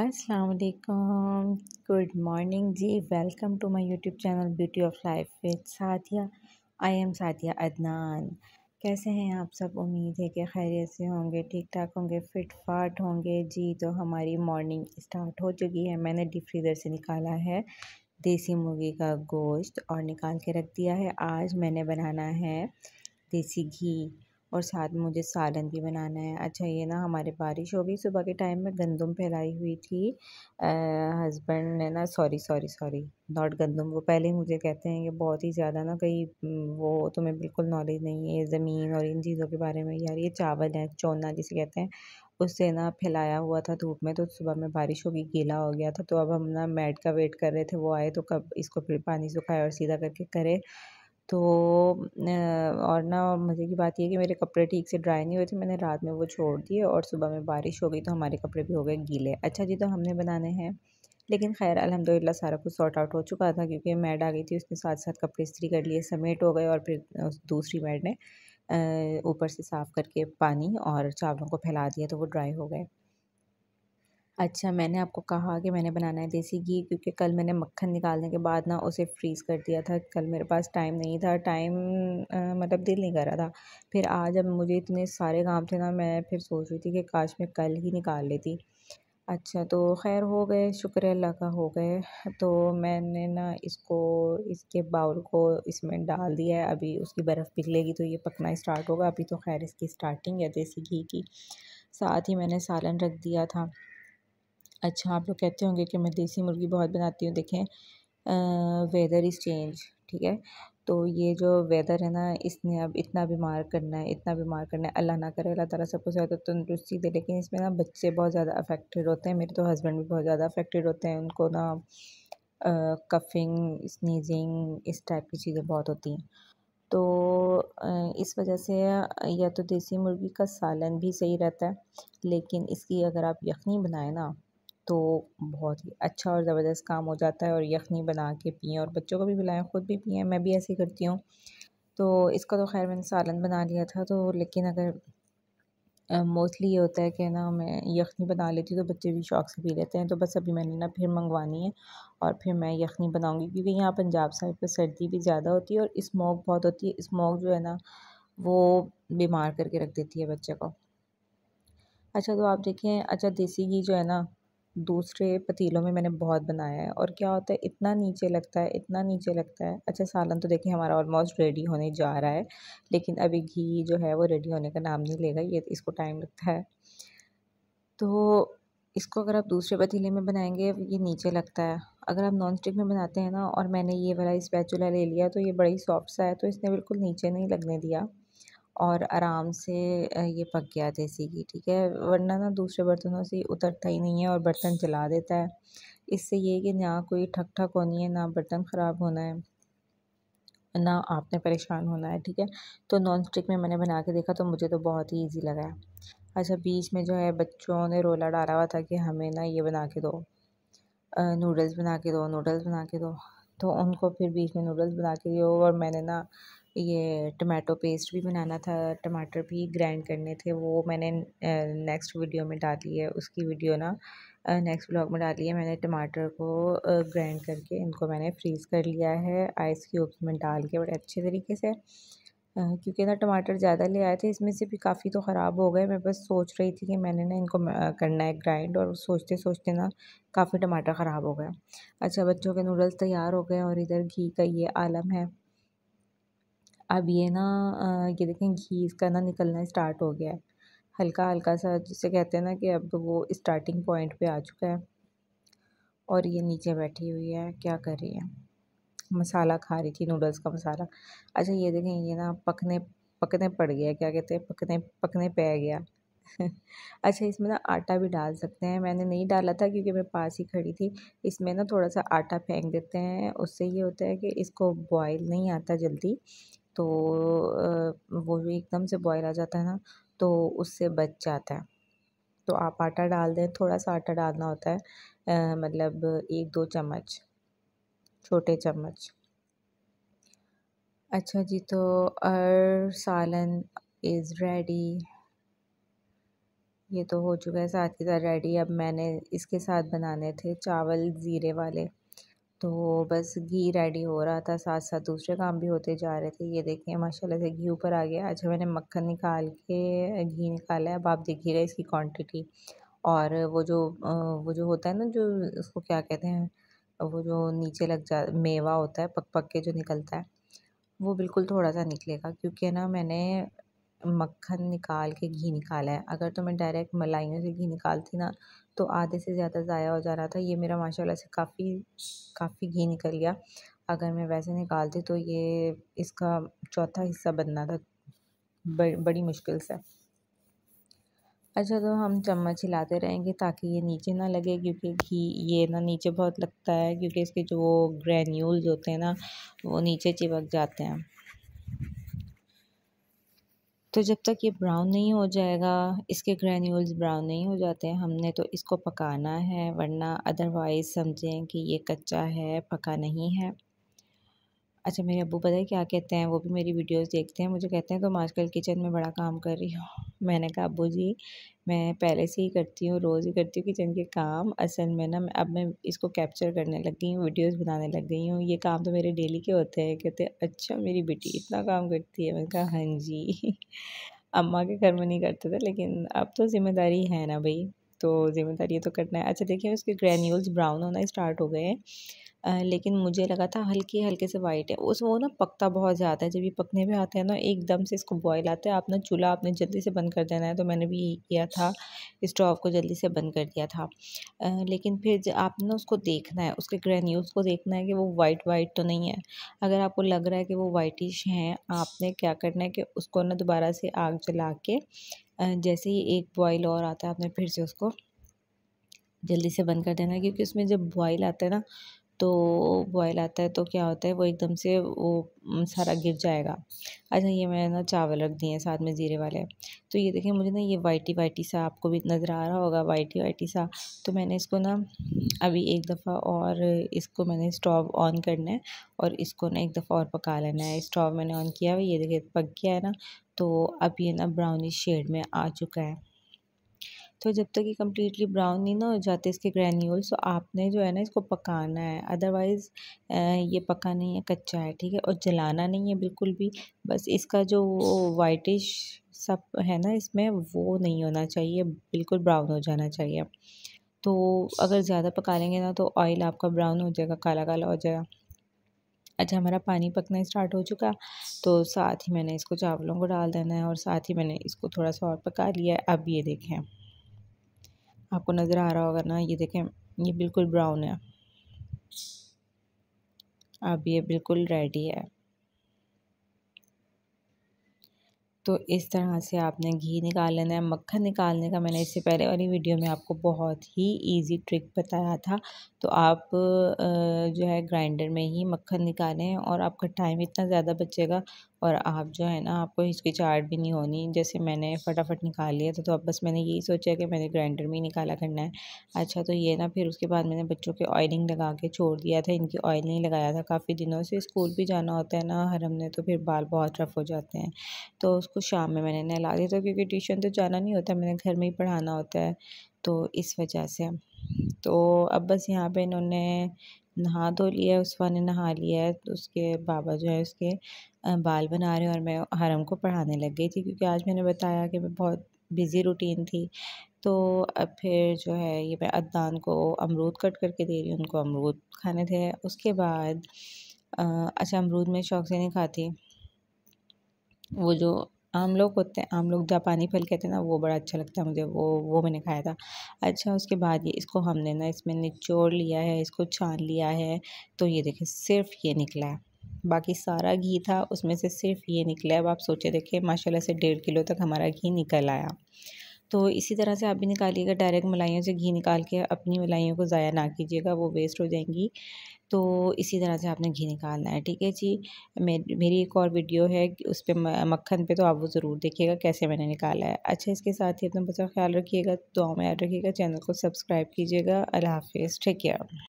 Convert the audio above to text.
अस्सलाम वालेकुम good morning ji welcome to my YouTube channel beauty of life with Sathiya I am Sathiya Adnan कैसे हैं आप सब उम्मीद है कि खैरियत से होंगे ठीक ठाक होंगे फिट फाट होंगे जी तो हमारी मॉर्निंग स्टार्ट हो चुकी है मैंने डीप फ्रीज़र से निकाला है देसी मुर्गी का गोश्त और निकाल के रख दिया है आज मैंने बनाना है देसी घी और साथ में मुझे सालन भी बनाना है अच्छा ये ना हमारे बारिश हो गई सुबह के टाइम में गंदम फैलाई हुई थी हस्बैंड ने ना सॉरी सॉरी सॉरी नॉट गंदम वो पहले ही मुझे कहते हैं कि बहुत ही ज़्यादा ना कहीं वो तुम्हें बिल्कुल नॉलेज नहीं है ज़मीन और इन चीज़ों के बारे में यार ये चावल है चौना जिसे कहते हैं उससे ना फैलाया हुआ था धूप में तो सुबह में बारिश होगी गीला हो गया था तो अब हम ना मैट का वेट कर रहे थे वो आए तो कब इसको फिर पानी सुखाए और सीधा करके करे तो और ना मज़े की बात यह कि मेरे कपड़े ठीक से ड्राई नहीं हुए थे मैंने रात में वो छोड़ दिए और सुबह में बारिश हो गई तो हमारे कपड़े भी हो गए गीले अच्छा जी तो हमने बनाने हैं लेकिन खैर अलहमदिल्ला सारा कुछ सॉर्ट आउट हो चुका था क्योंकि मैड आ गई थी उसने साथ साथ कपड़े इस्त्री कर लिए समेट हो गए और फिर दूसरी मैड ने ऊपर से साफ़ करके पानी और चावलों को फैला दिया तो वो ड्राई हो गए अच्छा मैंने आपको कहा कि मैंने बनाना है देसी घी क्योंकि कल मैंने मक्खन निकालने के बाद ना उसे फ्रीज़ कर दिया था कल मेरे पास टाइम नहीं था टाइम मतलब दिल नहीं कर रहा था फिर आज अब मुझे इतने सारे काम थे ना मैं फिर सोच रही थी कि काश मैं कल ही निकाल लेती अच्छा तो खैर हो गए शुक्र अल्लाह का हो गए तो मैंने ना इसको इसके बाउल को इसमें डाल दिया है अभी उसकी बर्फ़ पिघलेगी तो ये पकना स्टार्ट होगा अभी तो खैर इसकी स्टार्टिंग है देसी घी की साथ ही मैंने सालन रख दिया था अच्छा आप लोग कहते होंगे कि मैं देसी मुर्गी बहुत बनाती हूँ देखें वेदर इज़ चेंज ठीक है तो ये जो वेदर है ना इसने अब इतना बीमार करना है इतना बीमार करना है अल्लाह ना करे अल्लाह ताला सबको ज़्यादा तंदुरुस्ती दे लेकिन इसमें ना बच्चे बहुत ज़्यादा अफेक्टेड होते हैं मेरे तो हस्बैंड भी बहुत ज़्यादा अफेक्टेड होते हैं उनको ना कफिंग स्नीजिंग इस टाइप की चीज़ें बहुत होती हैं तो इस वजह से या तो देसी मुर्गी का सालन भी सही रहता है लेकिन इसकी अगर आप यखनी बनाए ना तो बहुत ही अच्छा और ज़बरदस्त काम हो जाता है और यखनी बना के पिए और बच्चों को भी पिलाएँ ख़ुद भी पिए मैं भी ऐसे ही करती हूँ तो इसका तो खैर मैंने सालन बना लिया था तो लेकिन अगर मोस्टली ये होता है कि ना मैं यखनी बना लेती हूँ तो बच्चे भी शौक से पी लेते हैं तो बस अभी मैंने ना फिर मंगवानी है और फिर मैं यखनी बनाऊँगी क्योंकि यहाँ पंजाब साइड पर सर्दी भी ज़्यादा होती है और इस्मोक बहुत होती है इस्मोक जो है ना वो बीमार करके रख देती है बच्चे को अच्छा तो आप देखें अच्छा देसी घी जो है ना दूसरे पतीलों में मैंने बहुत बनाया है और क्या होता है इतना नीचे लगता है इतना नीचे लगता है अच्छा सालन तो देखिए हमारा ऑलमोस्ट रेडी होने जा रहा है लेकिन अभी घी जो है वो रेडी होने का नाम नहीं लेगा ये इसको टाइम लगता है तो इसको अगर आप दूसरे पतीले में बनाएंगे ये नीचे लगता है अगर आप नॉन स्टिक में बनाते हैं ना और मैंने ये वाला स्पैचुला ले लिया तो ये बड़ी सॉफ्ट सा है तो इसने बिल्कुल नीचे नहीं लगने दिया और आराम से ये पक गया देसी घी ठीक है वरना ना दूसरे बर्तनों से उतरता ही नहीं है और बर्तन जला देता है इससे ये कि ना कोई ठक ठक होनी है ना बर्तन ख़राब होना है ना आपने परेशान होना है ठीक है तो नॉन स्टिक में मैंने बना के देखा तो मुझे तो बहुत ही ईजी लगा है अच्छा बीच में जो है बच्चों ने रोला डाला हुआ था कि हमें ना ये बना के दो नूडल्स बना के दो नूडल्स बना के दो तो उनको फिर बीच में नूडल्स बना के दिए और मैंने ना ये टमाटो पेस्ट भी बनाना था टमाटर भी ग्राइंड करने थे वो मैंने नेक्स्ट वीडियो में डाली है उसकी वीडियो ना नेक्स्ट ब्लॉग में डाली है मैंने टमाटर को ग्राइंड करके इनको मैंने फ्रीज़ कर लिया है आइस क्यूब्स में डाल के बड़े अच्छे तरीके से क्योंकि ना टमाटर ज़्यादा ले आए थे इसमें से भी काफ़ी तो ख़राब हो गए मैं बस सोच रही थी कि मैंने ना इनको करना है ग्राइंड और सोचते सोचते ना काफ़ी टमाटर ख़राब हो गया अच्छा बच्चों के नूडल्स तैयार हो गए और इधर घी का ये आलम है अब ये ना ये देखें घी इसका ना निकलना स्टार्ट हो गया है हल्का हल्का सा जिसे कहते हैं ना कि अब वो स्टार्टिंग पॉइंट पे आ चुका है और ये नीचे बैठी हुई है क्या कर रही है मसाला खा रही थी नूडल्स का मसाला अच्छा ये देखें ये ना पकने पकने पड़ गया क्या कहते हैं पकने पकने पै गया अच्छा इसमें ना आटा भी डाल सकते हैं मैंने नहीं डाला था क्योंकि मैं पास ही खड़ी थी इसमें ना थोड़ा सा आटा फेंक देते हैं उससे ये होता है कि इसको बॉयल नहीं आता जल्दी तो वो भी एकदम से बॉयल आ जाता है ना तो उससे बच जाता है तो आप आटा डाल दें थोड़ा सा आटा डालना होता है आ, मतलब एक दो चम्मच छोटे चम्मच अच्छा जी तो अर सालन इज़ रेडी ये तो हो चुका है साथ ही साथ रेडी अब मैंने इसके साथ बनाने थे चावल ज़ीरे वाले तो बस घी रेडी हो रहा था साथ साथ दूसरे काम भी होते जा रहे थे ये देखें माशाल्लाह से घी ऊपर आ गया अच्छा मैंने मक्खन निकाल के घी निकाला है अब आप देखिएगा इसकी क्वांटिटी और वो जो वो जो होता है ना जो उसको क्या कहते हैं वो जो नीचे लग जा मेवा होता है पक पक के जो निकलता है वो बिल्कुल थोड़ा सा निकलेगा क्योंकि ना मैंने मक्खन निकाल के घी निकाला है अगर तो मैं डायरेक्ट मलाइयों से घी निकालती ना तो आधे से ज़्यादा ज़ाया हो जा रहा था ये मेरा माशाल्लाह से काफ़ी काफ़ी घी निकल गया अगर मैं वैसे निकालती तो ये इसका चौथा हिस्सा बनना था बड़ी मुश्किल से अच्छा तो हम चम्मच हिलाते रहेंगे ताकि ये नीचे ना लगे क्योंकि घी ये ना नीचे बहुत लगता है क्योंकि इसके जो ग्रैन्यूल्स होते हैं ना वो नीचे चिपक जाते हैं तो जब तक ये ब्राउन नहीं हो जाएगा इसके ग्रैन्यूल्स ब्राउन नहीं हो जाते हैं हमने तो इसको पकाना है वरना अदरवाइज़ समझें कि ये कच्चा है पका नहीं है अच्छा मेरे अबू पता है क्या कहते हैं वो भी मेरी वीडियोस देखते हैं मुझे कहते हैं तुम तो आजकल किचन में बड़ा काम कर रही हो मैंने कहा अबू जी मैं पहले से ही करती हूँ रोज़ ही करती हूँ किचन के काम असल में ना अब मैं इसको कैप्चर करने लग गई हूँ वीडियोस बनाने लग गई हूँ ये काम तो मेरे डेली के होते हैं कहते अच्छा मेरी बेटी इतना काम करती है मैंने कहा हाँ जी अम्मा के घर में नहीं करते थे लेकिन अब तो ज़िम्मेदारी है ना भाई तो ज़िम्मेदारी तो करना है अच्छा देखिए उसके ग्रैन्यूल्स ब्राउन होना स्टार्ट हो गए हैं लेकिन मुझे लगा था हल्के हल्के से वाइट है उस वो ना पकता बहुत ज़्यादा है जब ये पकने में आते हैं ना एकदम से इसको बॉयल आता है आपने चूल्हा आपने जल्दी से बंद कर देना है तो मैंने भी यही किया था स्टोव को जल्दी से बंद कर दिया था लेकिन फिर आपने ना उसको देखना है उसके ग्रेन्यूल्स को देखना है कि वो वाइट वाइट तो नहीं है अगर आपको लग रहा है कि वो वाइटिश हैं आपने क्या करना है कि उसको ना दोबारा से आग जला के जैसे ही एक बॉयल और आता है आपने फिर से उसको जल्दी से बंद कर देना क्योंकि उसमें जब बॉयल आता है ना तो बॉयल आता है तो क्या होता है वो एकदम से वो सारा गिर जाएगा अच्छा ये मैंने ना चावल रख दिए हैं साथ में ज़ीरे वाले तो ये देखिए मुझे ना ये वाइटी वाइटी सा आपको भी नज़र आ रहा होगा वाइटी वाइटी सा तो मैंने इसको ना अभी एक दफ़ा और इसको मैंने स्टोव ऑन करना है और इसको ना एक दफ़ा और पका लेना है स्टोव मैंने ऑन किया हुआ ये देखिए पक गया है ना तो अब ये ना ब्राउनिश शेड में आ चुका है तो जब तक ये कम्प्लीटली ब्राउन नहीं ना हो जाते इसके ग्रैन्यूल सो तो आपने जो है ना इसको पकाना है अदरवाइज़ ये पका नहीं है कच्चा है ठीक है और जलाना नहीं है बिल्कुल भी बस इसका जो वाइटिश सब है ना इसमें वो नहीं होना चाहिए बिल्कुल ब्राउन हो जाना चाहिए तो अगर ज़्यादा पका लेंगे ना तो ऑयल आपका ब्राउन हो जाएगा काला काला हो जाएगा अच्छा हमारा पानी पकना स्टार्ट हो चुका तो साथ ही मैंने इसको चावलों को डाल देना है और साथ ही मैंने इसको थोड़ा सा और पका लिया है अब ये देखें आपको नज़र आ रहा होगा ना ये देखें ये बिल्कुल ब्राउन है अब ये बिल्कुल रेडी है तो इस तरह से आपने घी निकाल लेना है मक्खन निकालने का मैंने इससे पहले वाली वीडियो में आपको बहुत ही इजी ट्रिक बताया था तो आप जो है ग्राइंडर में ही मक्खन निकालें और आपका टाइम इतना ज़्यादा बचेगा और आप जो है ना आपको चार्ट भी नहीं होनी जैसे मैंने फटाफट निकाल लिया था तो अब बस मैंने यही सोचा कि मैंने ग्राइंडर में ही निकाला करना है अच्छा तो ये ना फिर उसके बाद मैंने बच्चों के ऑयलिंग लगा के छोड़ दिया था इनकी ऑयल नहीं लगाया था काफ़ी दिनों से स्कूल भी जाना होता है ना हरम ने तो फिर बाल बहुत रफ़ हो जाते हैं तो उसको शाम में मैंने नहला दिया था क्योंकि ट्यूशन तो जाना नहीं होता मैंने घर में ही पढ़ाना होता है तो इस वजह से तो अब बस यहाँ पे इन्होंने नहा धो लिया उस ने नहा लिया है तो उसके बाबा जो है उसके बाल बना रहे हैं और मैं हरम को पढ़ाने लग गई थी क्योंकि आज मैंने बताया कि मैं बहुत बिज़ी रूटीन थी तो अब फिर जो है ये मैं अद्दान को अमरूद कट करके दे रही हूँ उनको अमरूद खाने थे उसके बाद अच्छा अमरूद मैं शौक से नहीं खाती वो जो आम लोग होते हैं आम लोग जापानी फल कहते हैं ना वो बड़ा अच्छा लगता है मुझे वो वो मैंने खाया था अच्छा उसके बाद ये इसको हमने ना इसमें निचोड़ लिया है इसको छान लिया है तो ये देखें सिर्फ ये निकला है बाकी सारा घी था उसमें से सिर्फ ये निकला है अब आप सोचे देखें माशाल्लाह से डेढ़ किलो तक हमारा घी निकल आया तो इसी तरह से आप भी निकालिएगा डायरेक्ट मलाइयों से घी निकाल के अपनी मलाइयों को ज़ाया ना कीजिएगा वो वेस्ट हो जाएंगी तो इसी तरह से आपने घी निकालना है ठीक है जी मेरी एक और वीडियो है उस पर मक्खन पे तो आप वो ज़रूर देखिएगा कैसे मैंने निकाला है अच्छा इसके साथ ही अपना बचा ख्याल रखिएगा दुआ में याद रखिएगा चैनल को सब्सक्राइब कीजिएगा अल्लाह हाफिज़ ठीक है